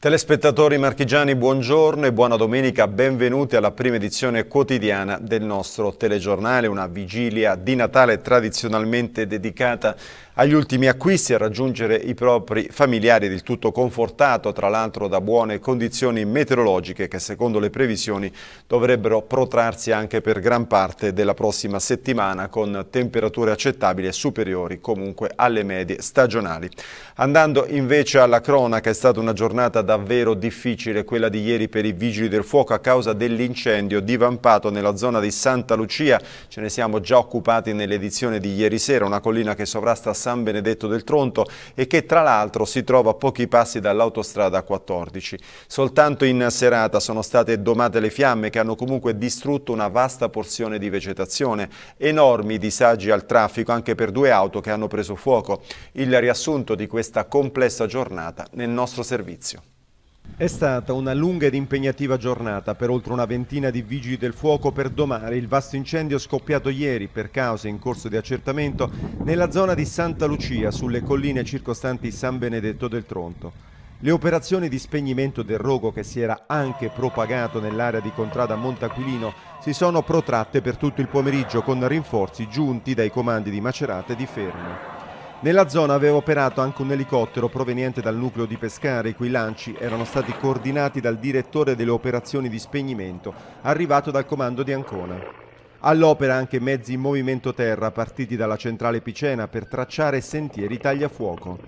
Telespettatori marchigiani, buongiorno e buona domenica, benvenuti alla prima edizione quotidiana del nostro telegiornale, una vigilia di Natale tradizionalmente dedicata agli ultimi acquisti e raggiungere i propri familiari del tutto confortato, tra l'altro da buone condizioni meteorologiche che secondo le previsioni dovrebbero protrarsi anche per gran parte della prossima settimana con temperature accettabili e superiori comunque alle medie stagionali. Andando invece alla cronaca è stata una giornata davvero difficile quella di ieri per i Vigili del Fuoco a causa dell'incendio divampato nella zona di Santa Lucia, ce ne siamo già occupati nell'edizione di ieri sera, una collina che sovrasta Santa San Benedetto del Tronto e che tra l'altro si trova a pochi passi dall'autostrada 14. Soltanto in serata sono state domate le fiamme che hanno comunque distrutto una vasta porzione di vegetazione, enormi disagi al traffico anche per due auto che hanno preso fuoco. Il riassunto di questa complessa giornata nel nostro servizio. È stata una lunga ed impegnativa giornata per oltre una ventina di vigili del fuoco per domare il vasto incendio scoppiato ieri per cause in corso di accertamento nella zona di Santa Lucia sulle colline circostanti San Benedetto del Tronto. Le operazioni di spegnimento del rogo che si era anche propagato nell'area di contrada Montaquilino si sono protratte per tutto il pomeriggio con rinforzi giunti dai comandi di Macerate e di Fermo. Nella zona aveva operato anche un elicottero proveniente dal nucleo di Pescara i cui lanci erano stati coordinati dal direttore delle operazioni di spegnimento, arrivato dal comando di Ancona. All'opera anche mezzi in movimento terra partiti dalla centrale Picena per tracciare sentieri tagliafuoco.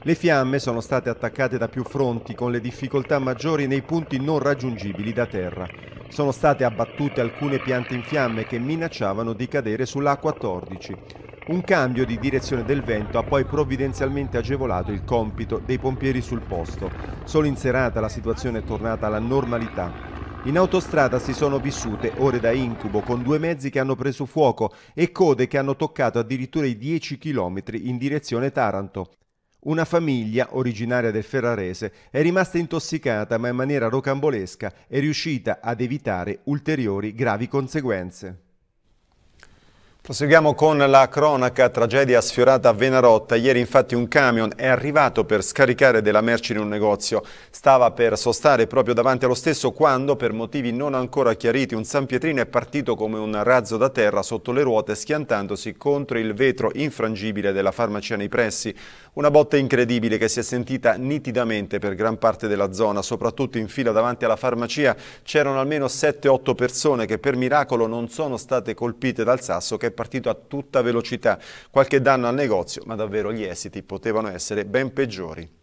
Le fiamme sono state attaccate da più fronti con le difficoltà maggiori nei punti non raggiungibili da terra. Sono state abbattute alcune piante in fiamme che minacciavano di cadere sulla A14. Un cambio di direzione del vento ha poi provvidenzialmente agevolato il compito dei pompieri sul posto. Solo in serata la situazione è tornata alla normalità. In autostrada si sono vissute ore da incubo con due mezzi che hanno preso fuoco e code che hanno toccato addirittura i 10 km in direzione Taranto. Una famiglia, originaria del Ferrarese, è rimasta intossicata ma in maniera rocambolesca è riuscita ad evitare ulteriori gravi conseguenze. Proseguiamo con la cronaca, tragedia sfiorata a Venarotta. Ieri infatti un camion è arrivato per scaricare della merce in un negozio. Stava per sostare proprio davanti allo stesso quando, per motivi non ancora chiariti, un San Pietrino è partito come un razzo da terra sotto le ruote schiantandosi contro il vetro infrangibile della farmacia nei pressi. Una botta incredibile che si è sentita nitidamente per gran parte della zona, soprattutto in fila davanti alla farmacia c'erano almeno 7-8 persone che per miracolo non sono state colpite dal sasso che partito a tutta velocità. Qualche danno al negozio, ma davvero gli esiti potevano essere ben peggiori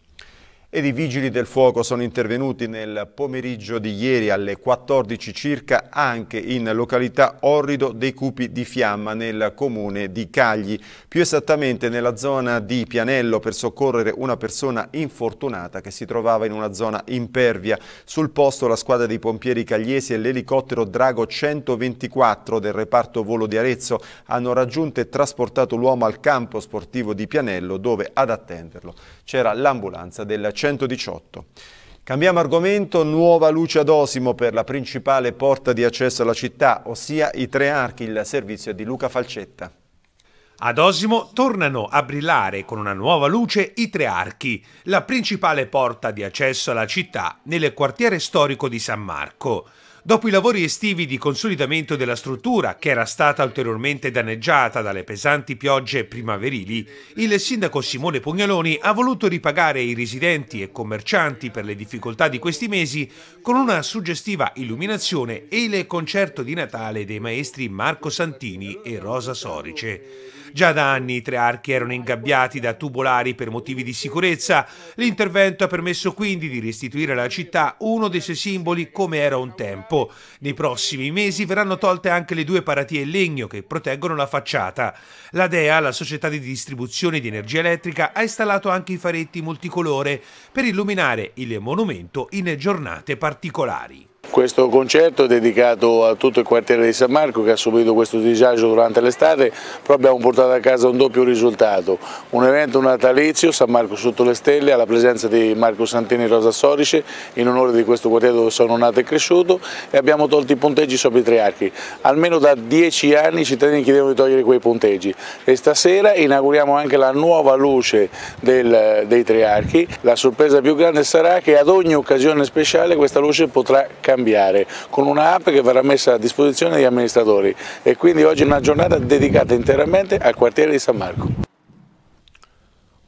ed i vigili del fuoco sono intervenuti nel pomeriggio di ieri alle 14 circa anche in località Orrido dei Cupi di Fiamma nel comune di Cagli, più esattamente nella zona di Pianello per soccorrere una persona infortunata che si trovava in una zona impervia. Sul posto la squadra dei pompieri cagliesi e l'elicottero Drago 124 del reparto volo di Arezzo hanno raggiunto e trasportato l'uomo al campo sportivo di Pianello dove ad attenderlo c'era l'ambulanza del centro 118. Cambiamo argomento, nuova luce ad Osimo per la principale porta di accesso alla città, ossia i tre archi, il servizio di Luca Falcetta. Ad Osimo tornano a brillare con una nuova luce i tre archi, la principale porta di accesso alla città nel quartiere storico di San Marco. Dopo i lavori estivi di consolidamento della struttura, che era stata ulteriormente danneggiata dalle pesanti piogge primaverili, il sindaco Simone Pugnaloni ha voluto ripagare i residenti e commercianti per le difficoltà di questi mesi con una suggestiva illuminazione e il concerto di Natale dei maestri Marco Santini e Rosa Sorice. Già da anni i tre archi erano ingabbiati da tubolari per motivi di sicurezza. L'intervento ha permesso quindi di restituire alla città uno dei suoi simboli come era un tempo. Nei prossimi mesi verranno tolte anche le due paratie in legno che proteggono la facciata. La DEA, la società di distribuzione di energia elettrica, ha installato anche i faretti multicolore per illuminare il monumento in giornate particolari. Questo concerto è dedicato a tutto il quartiere di San Marco che ha subito questo disagio durante l'estate, però abbiamo portato a casa un doppio risultato, un evento natalizio San Marco sotto le stelle alla presenza di Marco Santini e Rosa Sorice in onore di questo quartiere dove sono nato e cresciuto e abbiamo tolto i punteggi sopra i tre archi, almeno da dieci anni i cittadini chiedevano di togliere quei punteggi e stasera inauguriamo anche la nuova luce del, dei tre archi, la sorpresa più grande sarà che ad ogni occasione speciale questa luce potrà cambiare cambiare, con un'app che verrà messa a disposizione degli amministratori e quindi oggi è una giornata dedicata interamente al quartiere di San Marco.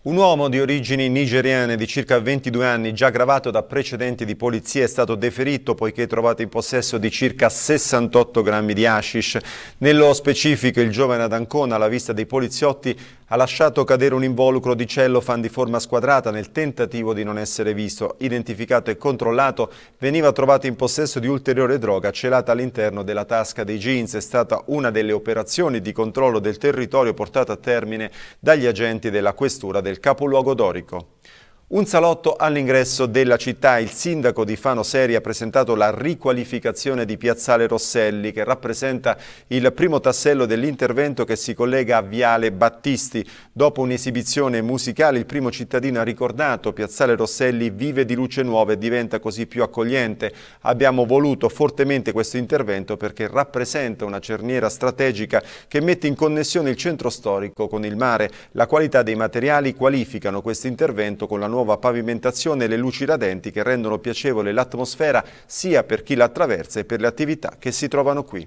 Un uomo di origini nigeriane di circa 22 anni, già gravato da precedenti di polizia, è stato deferito poiché trovato in possesso di circa 68 grammi di hashish. Nello specifico, il giovane ad Ancona, alla vista dei poliziotti, ha lasciato cadere un involucro di cellofan di forma squadrata nel tentativo di non essere visto. Identificato e controllato, veniva trovato in possesso di ulteriore droga celata all'interno della tasca dei jeans. È stata una delle operazioni di controllo del territorio portata a termine dagli agenti della questura del capoluogo dorico. Un salotto all'ingresso della città. Il sindaco di Fano Seri ha presentato la riqualificazione di Piazzale Rosselli che rappresenta il primo tassello dell'intervento che si collega a Viale Battisti. Dopo un'esibizione musicale il primo cittadino ha ricordato Piazzale Rosselli vive di luce nuova e diventa così più accogliente. Abbiamo voluto fortemente questo intervento perché rappresenta una cerniera strategica che mette in connessione il centro storico con il mare. La qualità dei materiali qualificano questo intervento con la nuova nuova pavimentazione e le luci radenti che rendono piacevole l'atmosfera sia per chi la attraversa e per le attività che si trovano qui.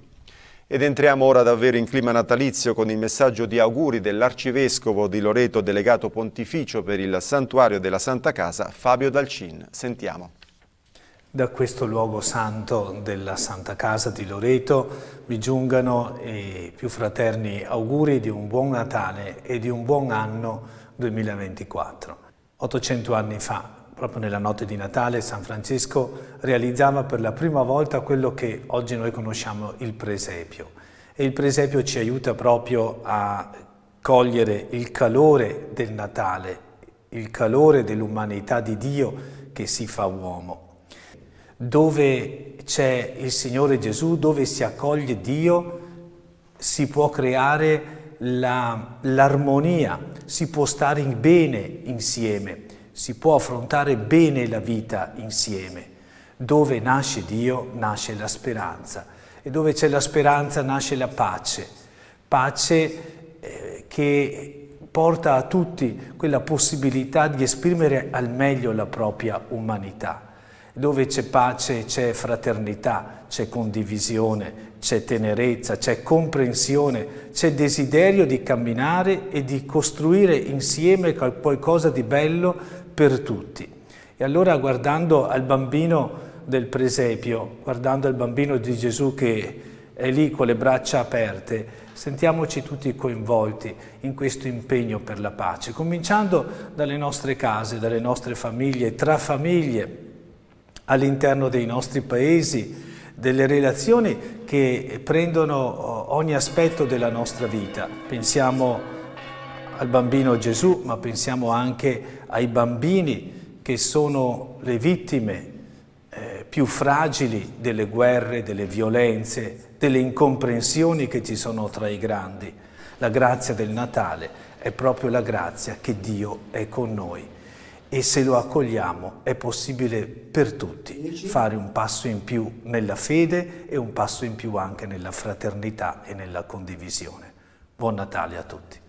Ed entriamo ora davvero in clima natalizio con il messaggio di auguri dell'arcivescovo di Loreto, delegato pontificio per il santuario della Santa Casa, Fabio Dalcin. Sentiamo. Da questo luogo santo della Santa Casa di Loreto vi giungano i eh, più fraterni auguri di un buon Natale e di un buon anno 2024. 800 anni fa, proprio nella notte di Natale, San Francesco realizzava per la prima volta quello che oggi noi conosciamo il presepio. E il presepio ci aiuta proprio a cogliere il calore del Natale, il calore dell'umanità di Dio che si fa uomo. Dove c'è il Signore Gesù, dove si accoglie Dio, si può creare l'armonia, si può stare bene insieme, si può affrontare bene la vita insieme. Dove nasce Dio nasce la speranza e dove c'è la speranza nasce la pace, pace eh, che porta a tutti quella possibilità di esprimere al meglio la propria umanità dove c'è pace, c'è fraternità, c'è condivisione, c'è tenerezza, c'è comprensione, c'è desiderio di camminare e di costruire insieme qualcosa di bello per tutti. E allora guardando al bambino del presepio, guardando al bambino di Gesù che è lì con le braccia aperte, sentiamoci tutti coinvolti in questo impegno per la pace, cominciando dalle nostre case, dalle nostre famiglie, tra famiglie, all'interno dei nostri paesi, delle relazioni che prendono eh, ogni aspetto della nostra vita. Pensiamo al bambino Gesù, ma pensiamo anche ai bambini che sono le vittime eh, più fragili delle guerre, delle violenze, delle incomprensioni che ci sono tra i grandi. La grazia del Natale è proprio la grazia che Dio è con noi e se lo accogliamo è possibile per tutti fare un passo in più nella fede e un passo in più anche nella fraternità e nella condivisione. Buon Natale a tutti.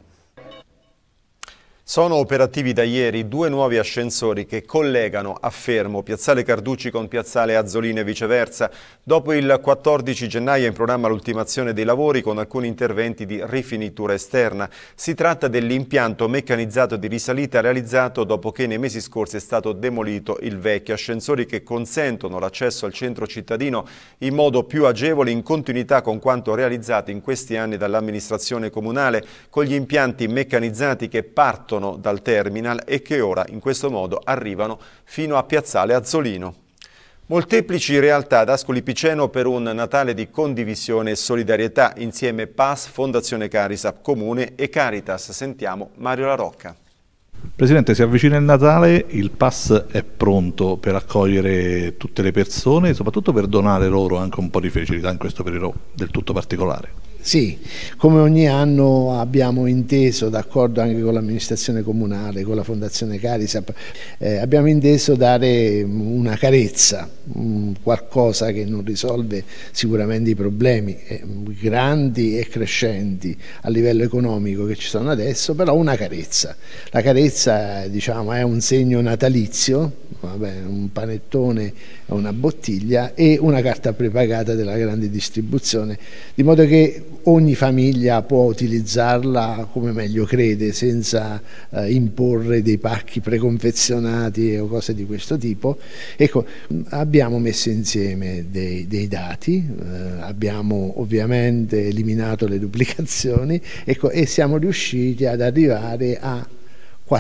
Sono operativi da ieri due nuovi ascensori che collegano a Fermo Piazzale Carducci con Piazzale Azzolino e viceversa. Dopo il 14 gennaio è in programma l'ultimazione dei lavori con alcuni interventi di rifinitura esterna. Si tratta dell'impianto meccanizzato di risalita realizzato dopo che nei mesi scorsi è stato demolito il vecchio. Ascensori che consentono l'accesso al centro cittadino in modo più agevole in continuità con quanto realizzato in questi anni dall'amministrazione comunale con gli impianti meccanizzati che partono partono dal terminal e che ora in questo modo arrivano fino a Piazzale Azzolino. Molteplici realtà ad Ascoli Piceno per un Natale di condivisione e solidarietà insieme PAS, Fondazione Carisap Comune e Caritas. Sentiamo Mario La Rocca. Presidente, si avvicina il Natale, il PAS è pronto per accogliere tutte le persone, e soprattutto per donare loro anche un po' di felicità in questo periodo del tutto particolare. Sì, come ogni anno abbiamo inteso, d'accordo anche con l'amministrazione comunale, con la Fondazione Carisap, eh, abbiamo inteso dare una carezza, mh, qualcosa che non risolve sicuramente i problemi eh, grandi e crescenti a livello economico che ci sono adesso, però una carezza. La carezza diciamo, è un segno natalizio qua, un panettone a una bottiglia e una carta prepagata della grande distribuzione, di modo che ogni famiglia può utilizzarla come meglio crede, senza eh, imporre dei pacchi preconfezionati o cose di questo tipo. Ecco, abbiamo messo insieme dei, dei dati, eh, abbiamo ovviamente eliminato le duplicazioni ecco, e siamo riusciti ad arrivare a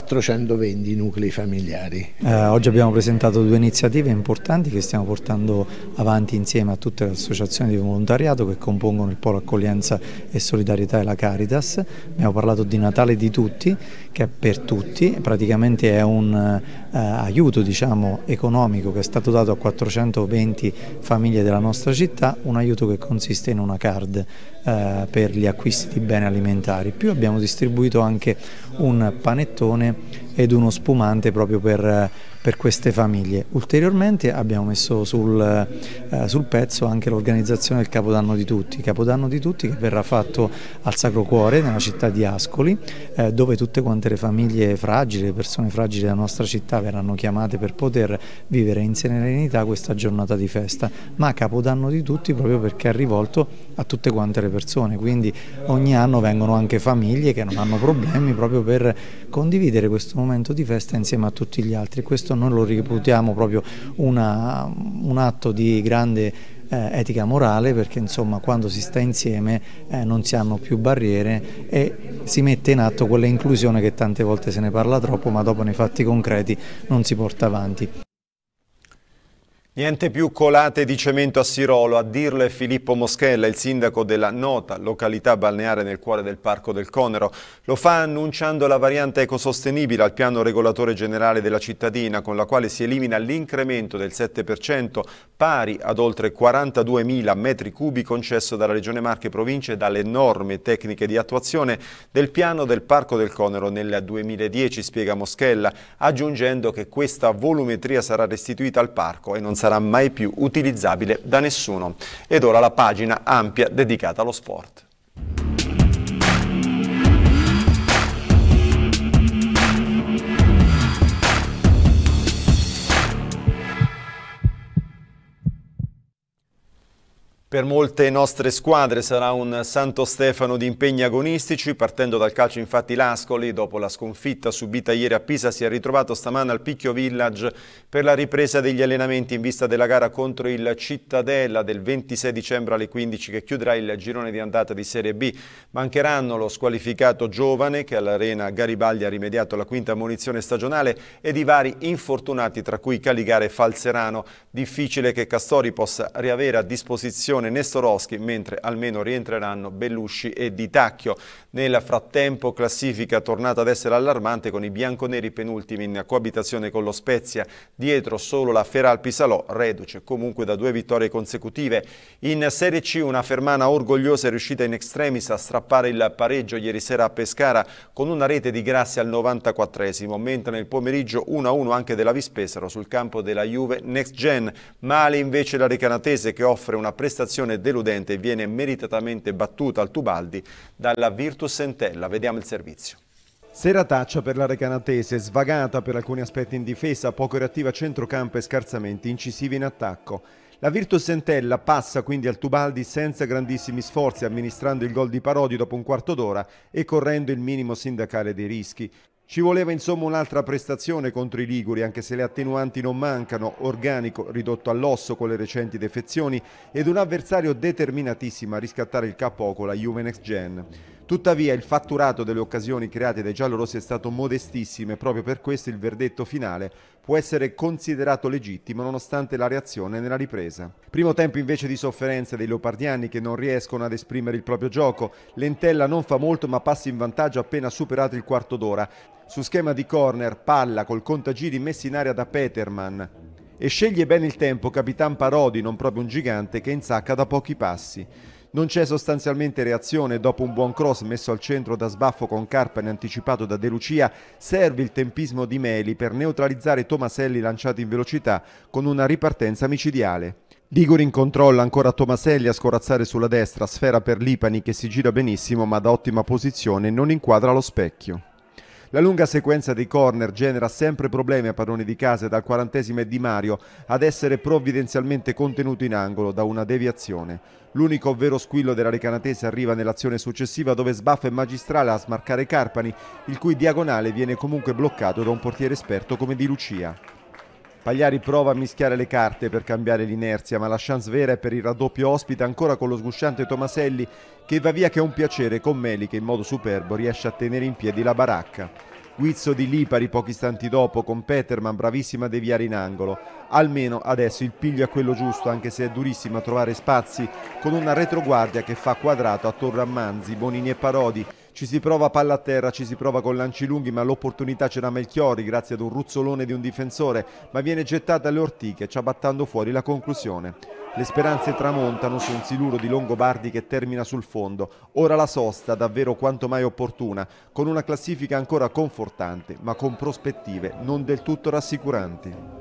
420 nuclei familiari. Eh, oggi abbiamo presentato due iniziative importanti che stiamo portando avanti insieme a tutte le associazioni di volontariato che compongono il Polo Accoglienza e Solidarietà e la Caritas. Abbiamo parlato di Natale di tutti, che è per tutti, praticamente è un eh, aiuto diciamo, economico che è stato dato a 420 famiglie della nostra città, un aiuto che consiste in una card eh, per gli acquisti di beni alimentari. Più abbiamo distribuito anche un panettone boccone ed uno spumante proprio per, per queste famiglie. Ulteriormente abbiamo messo sul, eh, sul pezzo anche l'organizzazione del Capodanno di Tutti, Capodanno di Tutti che verrà fatto al Sacro Cuore nella città di Ascoli eh, dove tutte quante le famiglie fragili, le persone fragili della nostra città verranno chiamate per poter vivere in serenità questa giornata di festa, ma Capodanno di Tutti proprio perché è rivolto a tutte quante le persone, quindi ogni anno vengono anche famiglie che non hanno problemi proprio per condividere questo momento di festa insieme a tutti gli altri. Questo noi lo riputiamo proprio una, un atto di grande eh, etica morale perché insomma quando si sta insieme eh, non si hanno più barriere e si mette in atto quella inclusione che tante volte se ne parla troppo ma dopo nei fatti concreti non si porta avanti. Niente più colate di cemento a Sirolo, a dirlo è Filippo Moschella, il sindaco della nota località balneare nel cuore del Parco del Conero. Lo fa annunciando la variante ecosostenibile al piano regolatore generale della cittadina, con la quale si elimina l'incremento del 7%, pari ad oltre 42.000 metri cubi concesso dalla Regione Marche Province dalle norme tecniche di attuazione del piano del Parco del Conero nel 2010, spiega Moschella, aggiungendo che questa volumetria sarà restituita al parco e non sarà sarà mai più utilizzabile da nessuno. Ed ora la pagina ampia dedicata allo sport. Per molte nostre squadre sarà un Santo Stefano di impegni agonistici, partendo dal calcio infatti l'Ascoli, dopo la sconfitta subita ieri a Pisa, si è ritrovato stamana al Picchio Village per la ripresa degli allenamenti in vista della gara contro il Cittadella del 26 dicembre alle 15 che chiuderà il girone di andata di Serie B. Mancheranno lo squalificato Giovane che all'Arena Garibaldi ha rimediato la quinta munizione stagionale ed i vari infortunati tra cui Caligare e Falserano. Difficile che Castori possa riavere a disposizione Berlusconi e Nestorowski, mentre almeno rientreranno Bellusci e Di Tacchio. Nel frattempo classifica tornata ad essere allarmante con i bianconeri penultimi in coabitazione con lo Spezia, dietro solo la Feral Pisalò, reduce comunque da due vittorie consecutive. In Serie C una fermana orgogliosa è riuscita in extremis a strappare il pareggio ieri sera a Pescara con una rete di grassi al 94esimo, mentre nel pomeriggio 1-1 anche della Vispesaro sul campo della Juve Next Gen. Male invece la Recanatese che offre una prestazione prestazione deludente viene meritatamente battuta al Tubaldi dalla Virtus Entella. Vediamo il servizio. Serataccia per la Recanatese, svagata per alcuni aspetti in difesa, poco reattiva a centrocampo e scarsamente incisiva in attacco. La Virtus Entella passa quindi al Tubaldi senza grandissimi sforzi, amministrando il gol di Parodi dopo un quarto d'ora e correndo il minimo sindacale dei rischi. Ci voleva insomma un'altra prestazione contro i Liguri, anche se le attenuanti non mancano, organico ridotto all'osso con le recenti defezioni ed un avversario determinatissimo a riscattare il capo con la Juve Next Gen. Tuttavia il fatturato delle occasioni create dai giallorossi è stato modestissimo e proprio per questo il verdetto finale può essere considerato legittimo nonostante la reazione nella ripresa. Primo tempo invece di sofferenza dei leopardiani che non riescono ad esprimere il proprio gioco. Lentella non fa molto ma passa in vantaggio appena superato il quarto d'ora. Su schema di corner, palla col contagiri messi in aria da Peterman. E sceglie bene il tempo Capitan Parodi, non proprio un gigante, che insacca da pochi passi. Non c'è sostanzialmente reazione dopo un buon cross messo al centro da sbaffo con Carpen anticipato da De Lucia. Serve il tempismo di Meli per neutralizzare Tomaselli lanciato in velocità con una ripartenza micidiale. Ligurin controlla ancora Tomaselli a scorazzare sulla destra, sfera per Lipani che si gira benissimo ma da ottima posizione non inquadra lo specchio. La lunga sequenza dei corner genera sempre problemi a padroni di casa dal quarantesimo è Di Mario ad essere provvidenzialmente contenuto in angolo da una deviazione. L'unico vero squillo della recanatese arriva nell'azione successiva dove sbaffa è magistrale a smarcare Carpani, il cui diagonale viene comunque bloccato da un portiere esperto come Di Lucia. Pagliari prova a mischiare le carte per cambiare l'inerzia, ma la chance vera è per il raddoppio ospite ancora con lo sgusciante Tomaselli che va via che è un piacere con Meli che in modo superbo riesce a tenere in piedi la baracca. Guizzo di Lipari pochi istanti dopo con Peterman bravissima a deviare in angolo. Almeno adesso il piglio è quello giusto anche se è durissimo a trovare spazi con una retroguardia che fa quadrato attorno a Manzi, Bonini e Parodi ci si prova palla a terra, ci si prova con lanci lunghi, ma l'opportunità c'era Melchiori grazie ad un ruzzolone di un difensore, ma viene gettata alle ortiche, ciabattando fuori la conclusione. Le speranze tramontano su un siluro di Longobardi che termina sul fondo. Ora la sosta, davvero quanto mai opportuna, con una classifica ancora confortante, ma con prospettive non del tutto rassicuranti.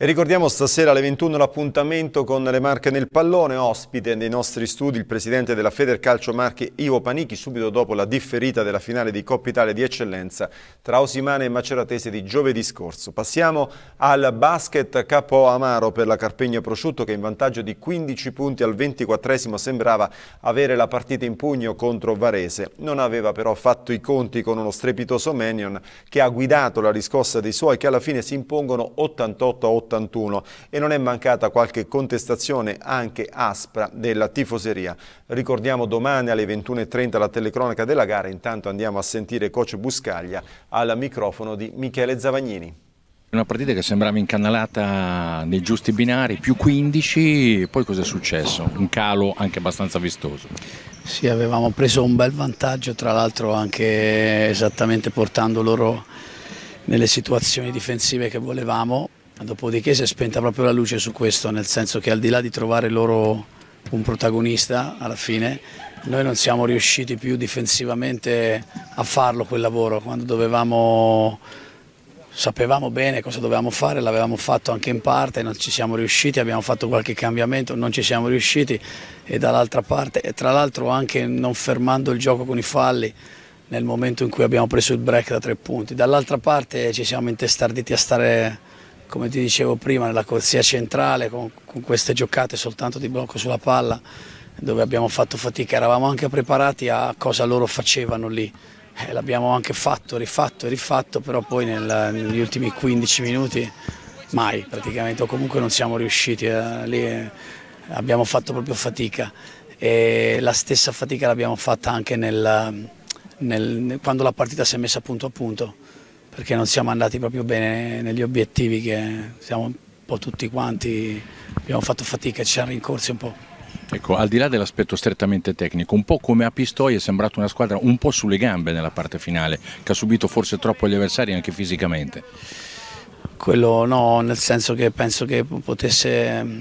E ricordiamo stasera alle 21 l'appuntamento con le Marche nel pallone, ospite nei nostri studi il presidente della Federcalcio Marche Ivo Panichi subito dopo la differita della finale di Coppa Italia di eccellenza tra Osimane e Maceratese di giovedì scorso. Passiamo al basket capo amaro per la Carpegna Prosciutto che in vantaggio di 15 punti al 24 sembrava avere la partita in pugno contro Varese. Non aveva però fatto i conti con uno strepitoso Menion che ha guidato la riscossa dei suoi che alla fine si impongono 88 a 88 e non è mancata qualche contestazione anche aspra della tifoseria. Ricordiamo domani alle 21.30 la telecronaca della gara, intanto andiamo a sentire coach Buscaglia al microfono di Michele Zavagnini. Una partita che sembrava incanalata nei giusti binari, più 15, poi cosa è successo? Un calo anche abbastanza vistoso. Sì, avevamo preso un bel vantaggio, tra l'altro anche esattamente portando loro nelle situazioni difensive che volevamo, Dopodiché si è spenta proprio la luce su questo, nel senso che al di là di trovare loro un protagonista alla fine, noi non siamo riusciti più difensivamente a farlo quel lavoro, quando dovevamo, sapevamo bene cosa dovevamo fare, l'avevamo fatto anche in parte, non ci siamo riusciti, abbiamo fatto qualche cambiamento, non ci siamo riusciti e dall'altra parte, e tra l'altro anche non fermando il gioco con i falli, nel momento in cui abbiamo preso il break da tre punti. Dall'altra parte ci siamo intestarditi a stare come ti dicevo prima nella corsia centrale con, con queste giocate soltanto di blocco sulla palla dove abbiamo fatto fatica, eravamo anche preparati a cosa loro facevano lì. Eh, l'abbiamo anche fatto, rifatto e rifatto, però poi nel, negli ultimi 15 minuti mai praticamente, o comunque non siamo riusciti, eh, lì eh, abbiamo fatto proprio fatica e la stessa fatica l'abbiamo fatta anche nel, nel, quando la partita si è messa punto a punto perché non siamo andati proprio bene negli obiettivi che siamo un po' tutti quanti, abbiamo fatto fatica, ci siamo rincorsi un po'. Ecco, al di là dell'aspetto strettamente tecnico, un po' come a Pistoia è sembrata una squadra un po' sulle gambe nella parte finale, che ha subito forse troppo gli avversari anche fisicamente. Quello no, nel senso che penso che potesse mm,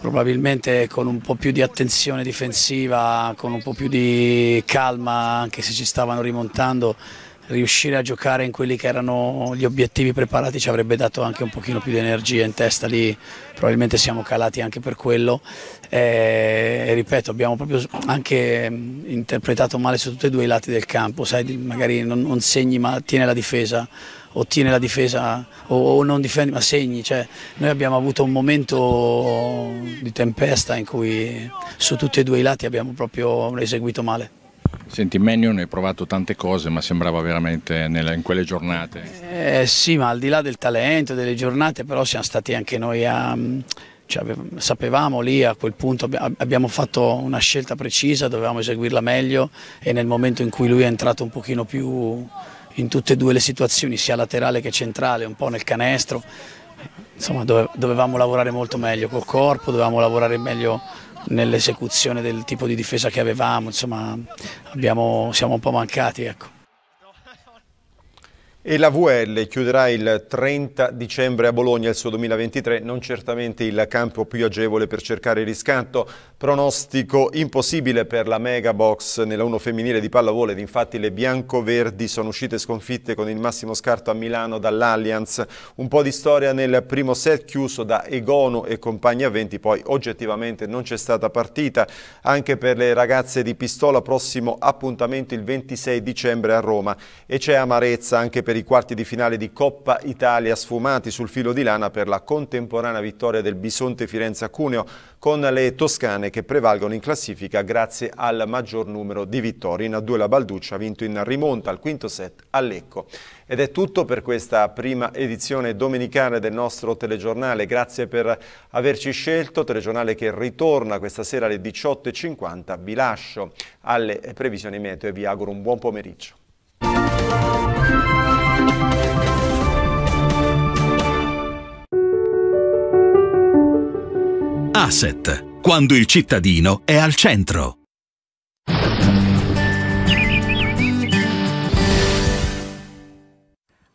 probabilmente con un po' più di attenzione difensiva, con un po' più di calma, anche se ci stavano rimontando, riuscire a giocare in quelli che erano gli obiettivi preparati ci avrebbe dato anche un pochino più di energia in testa lì probabilmente siamo calati anche per quello eh, e, ripeto abbiamo proprio anche mm, interpretato male su tutti e due i lati del campo sai magari non, non segni ma tiene la difesa o la difesa o, o non difendi ma segni cioè, noi abbiamo avuto un momento di tempesta in cui su tutti e due i lati abbiamo proprio eseguito male Senti, Mannion hai provato tante cose, ma sembrava veramente nelle, in quelle giornate. Eh, sì, ma al di là del talento, delle giornate, però siamo stati anche noi a... Cioè, sapevamo lì a quel punto, abbiamo fatto una scelta precisa, dovevamo eseguirla meglio e nel momento in cui lui è entrato un pochino più in tutte e due le situazioni, sia laterale che centrale, un po' nel canestro, insomma dovevamo lavorare molto meglio col corpo, dovevamo lavorare meglio nell'esecuzione del tipo di difesa che avevamo, insomma abbiamo, siamo un po' mancati. Ecco. E la VL chiuderà il 30 dicembre a Bologna il suo 2023, non certamente il campo più agevole per cercare il riscatto. Pronostico impossibile per la Mega Box nella 1 femminile di pallavolo ed infatti le bianco-verdi sono uscite sconfitte con il massimo scarto a Milano dall'Allianz. Un po' di storia nel primo set chiuso da Egono e compagnia Venti, poi oggettivamente non c'è stata partita. Anche per le ragazze di Pistola prossimo appuntamento il 26 dicembre a Roma e c'è amarezza anche per per i quarti di finale di Coppa Italia sfumati sul filo di lana per la contemporanea vittoria del Bisonte Firenze a Cuneo con le toscane che prevalgono in classifica grazie al maggior numero di vittorie. In A2 la Balduccia ha vinto in rimonta al quinto set a Lecco. Ed è tutto per questa prima edizione domenicale del nostro telegiornale. Grazie per averci scelto, telegiornale che ritorna questa sera alle 18.50. Vi lascio alle previsioni meteo e vi auguro un buon pomeriggio. Asset, quando il cittadino è al centro.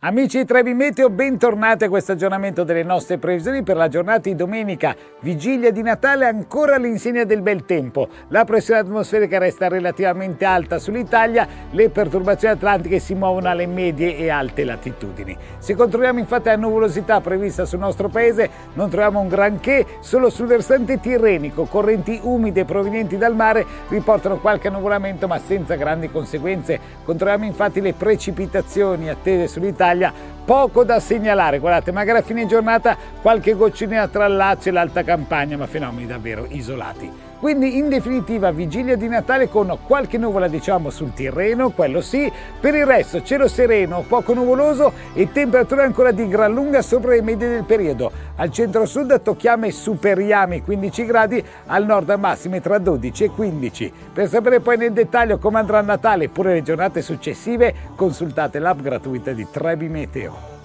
Amici di Trevi Meteo, bentornati a questo aggiornamento delle nostre previsioni per la giornata di domenica, vigilia di Natale, ancora all'insegna del bel tempo. La pressione atmosferica resta relativamente alta sull'Italia, le perturbazioni atlantiche si muovono alle medie e alte latitudini. Se controlliamo infatti la nuvolosità prevista sul nostro paese, non troviamo un granché, solo sul versante tirrenico, correnti umide provenienti dal mare riportano qualche annuvolamento ma senza grandi conseguenze. Controlliamo infatti le precipitazioni attese sull'Italia Italia poco da segnalare, guardate, magari a fine giornata qualche goccina tra il Lazio e l'Alta Campagna, ma fenomeni davvero isolati. Quindi in definitiva vigilia di Natale con qualche nuvola diciamo sul Tirreno, quello sì, per il resto cielo sereno, poco nuvoloso e temperature ancora di gran lunga sopra le medie del periodo. Al centro-sud tocchiamo e superiamo i 15 gradi, al nord a massime tra 12 e 15. Per sapere poi nel dettaglio come andrà Natale e pure le giornate successive, consultate l'app gratuita di Trebi Meteo.